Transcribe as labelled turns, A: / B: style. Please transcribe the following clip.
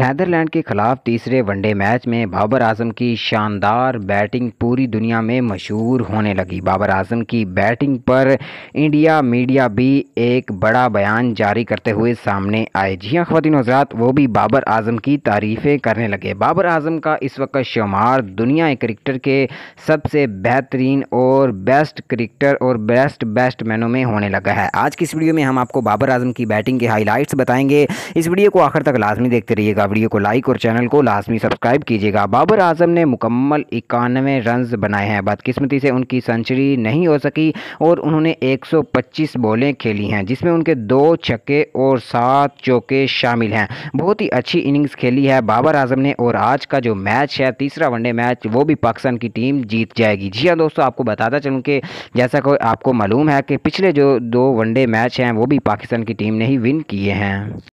A: Netherlands के खिलाफ तीसरे वनडे मैच में बाबर आजम की शानदार बैटिंग पूरी दुनिया में मशहूर होने लगी बाबर आजम की बैटिंग पर इंडिया मीडिया भी एक बड़ा बयान जारी करते हुए सामने आए जी हाँ खवतिन हजरात वो भी बाबर आजम की तारीफ़ें करने लगे बाबर आजम का इस वक्त शुमार दुनिया क्रिकेटर के सबसे बेहतरीन और बेस्ट क्रिकेटर और बेस्ट बेस्ट मैनों में होने लगा है आज की इस वीडियो में हम आपको बाबर आजम की बैटिंग के हाईलाइट्स बताएंगे इस वीडियो को आखिर तक लाजमी देखते रहिएगा वीडियो को लाइक और चैनल को लाजमी सब्सक्राइब कीजिएगा बाबर आजम ने मुकम्मल इक्यानवे रन बनाए हैं बदकिस्मती से उनकी सेंचुरी नहीं हो सकी और उन्होंने 125 बॉलें खेली हैं जिसमें उनके दो छक्के और सात चौके शामिल हैं बहुत ही अच्छी इनिंग्स खेली है बाबर आजम ने और आज का जो मैच है तीसरा वनडे मैच वो भी पाकिस्तान की टीम जीत जाएगी जी हाँ दोस्तों आपको बताता चलूँ कि जैसा कोई आपको मालूम है कि पिछले जो दो वनडे मैच हैं वो भी पाकिस्तान की टीम ने ही विन किए हैं